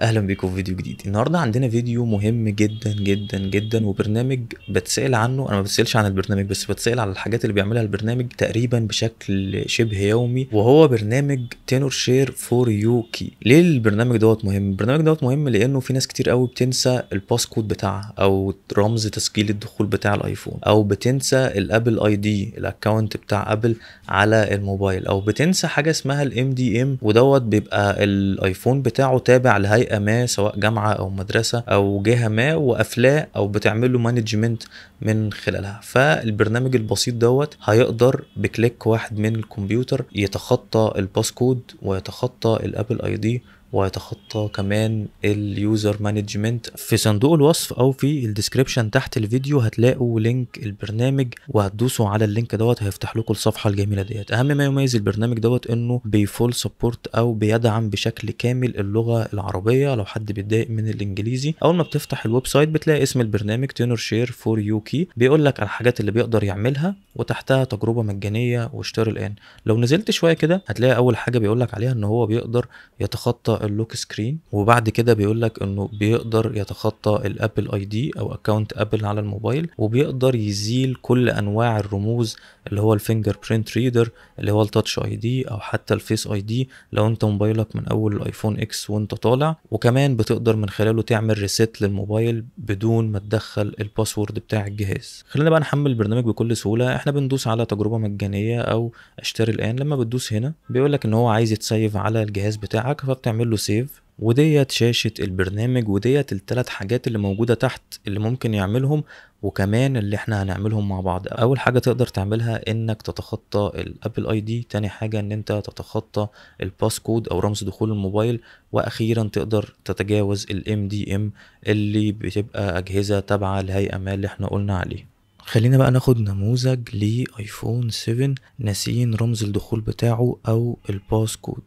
اهلا بيكم في فيديو جديد النهارده عندنا فيديو مهم جدا جدا جدا وبرنامج بتسال عنه انا ما بتسالش عن البرنامج بس بتسال على الحاجات اللي بيعملها البرنامج تقريبا بشكل شبه يومي وهو برنامج تينور شير فور يو كي ليه البرنامج دوت مهم البرنامج دوت مهم لانه في ناس كتير قوي بتنسى الباسكود بتاعها او رمز تسجيل الدخول بتاع الايفون او بتنسى الابل اي دي الاكونت بتاع ابل على الموبايل او بتنسى حاجه اسمها الام دي ام ودوت بيبقى الايفون بتاعه تابع لهيئه ضايقه ما سواء جامعه او مدرسه او جهه ما وقافلاه او بتعمل له مانجمنت من خلالها فالبرنامج البسيط دوت هيقدر بكليك واحد من الكمبيوتر يتخطى الباسكود ويتخطى الابل اي دي ويتخطى كمان اليوزر مانجمنت في صندوق الوصف او في الديسكريبشن تحت الفيديو هتلاقوا لينك البرنامج وهتدوسوا على اللينك دوت هيفتح لكم الصفحه الجميله ديت اهم ما يميز البرنامج دوت انه بيفول سبورت او بيدعم بشكل كامل اللغه العربيه لو حد بيتضايق من الانجليزي اول ما بتفتح الويب سايت بتلاقي اسم البرنامج تينور شير فور يو كي بيقول لك على الحاجات اللي بيقدر يعملها وتحتها تجربه مجانيه واشتري الان لو نزلت شويه كده هتلاقي اول حاجه بيقول لك عليها ان هو بيقدر يتخطى اللوك سكرين وبعد كده بيقول لك انه بيقدر يتخطى الابل اي دي او اكونت ابل على الموبايل وبيقدر يزيل كل انواع الرموز اللي هو الفينجر برينت ريدر اللي هو التاتش اي دي او حتى الفيس اي دي لو انت موبايلك من اول الايفون اكس وانت طالع وكمان بتقدر من خلاله تعمل ريست للموبايل بدون ما تدخل الباسورد بتاع الجهاز خلينا بقى نحمل البرنامج بكل سهوله احنا بندوس على تجربه مجانيه او اشتري الان لما بتدوس هنا بيقول لك ان هو عايز يتسيف على الجهاز بتاعك فبتعمل هعمل له سيف وديت شاشة البرنامج وديت التلات حاجات اللي موجودة تحت اللي ممكن يعملهم وكمان اللي احنا هنعملهم مع بعض اول حاجة تقدر تعملها انك تتخطى الابل اي دي تاني حاجة ان انت تتخطى الباس كود او رمز دخول الموبايل واخيرا تقدر تتجاوز الام دي ام اللي بتبقى اجهزة تابعة لهيئة ما اللي احنا قلنا عليه خلينا بقى ناخد نموذج لايفون 7 ناسيين رمز الدخول بتاعه او الباس كود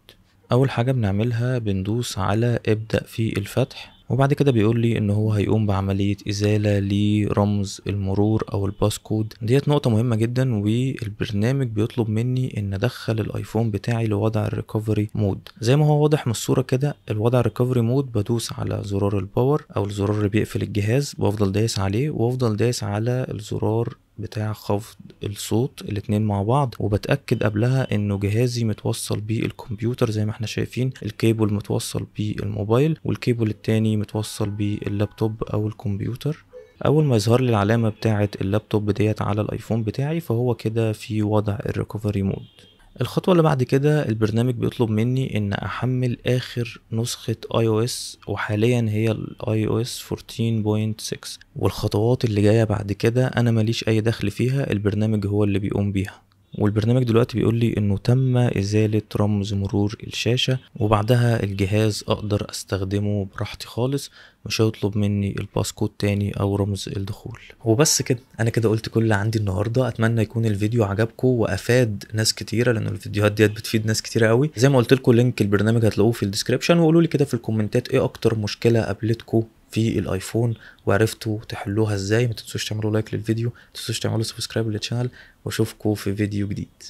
اول حاجه بنعملها بندوس على ابدا في الفتح وبعد كده بيقول لي ان هو هيقوم بعمليه ازاله لرمز المرور او الباسكود ديت نقطه مهمه جدا والبرنامج بيطلب مني ان ادخل الايفون بتاعي لوضع الريكفري مود زي ما هو واضح من الصوره كده الوضع الريكفري مود بدوس على زرار الباور او الزرار اللي بيقفل الجهاز بفضل دايس عليه وافضل دايس على الزرار بتاع خفض الصوت الاتنين مع بعض وبتأكد قبلها انه جهازي متوصل بيه الكمبيوتر زي ما احنا شايفين الكيبل متوصل بيه الموبايل والكيبل التاني متوصل بيه اللابتوب او الكمبيوتر اول ما يظهر لي العلامه بتاعه اللابتوب ديت على الايفون بتاعي فهو كده في وضع الريكفري مود الخطوة اللي بعد كده البرنامج بيطلب مني ان احمل اخر نسخة اي او اس وحاليا هي الاي او اس 14.6 والخطوات اللي جاية بعد كده انا ماليش اي دخل فيها البرنامج هو اللي بيقوم بيها والبرنامج دلوقتي بيقول لي انه تم ازالة رمز مرور الشاشة وبعدها الجهاز اقدر استخدمه براحتي خالص مش هيطلب مني الباسكود تاني او رمز الدخول وبس كده انا كده قلت كل اللي عندي النهارده اتمنى يكون الفيديو عجبكم وافاد ناس كتيره لان الفيديوهات ديت بتفيد ناس كتيره قوي زي ما قلت لكم لينك البرنامج هتلاقوه في الديسكربشن وقولوا لي كده في الكومنتات ايه اكتر مشكله قابلتكم في الايفون وعرفتوا تحلوها ازاي ما تنسوش تعملوا لايك للفيديو ما تنسوش تعملوا سبسكرايب للشانل واشوفكم في فيديو جديد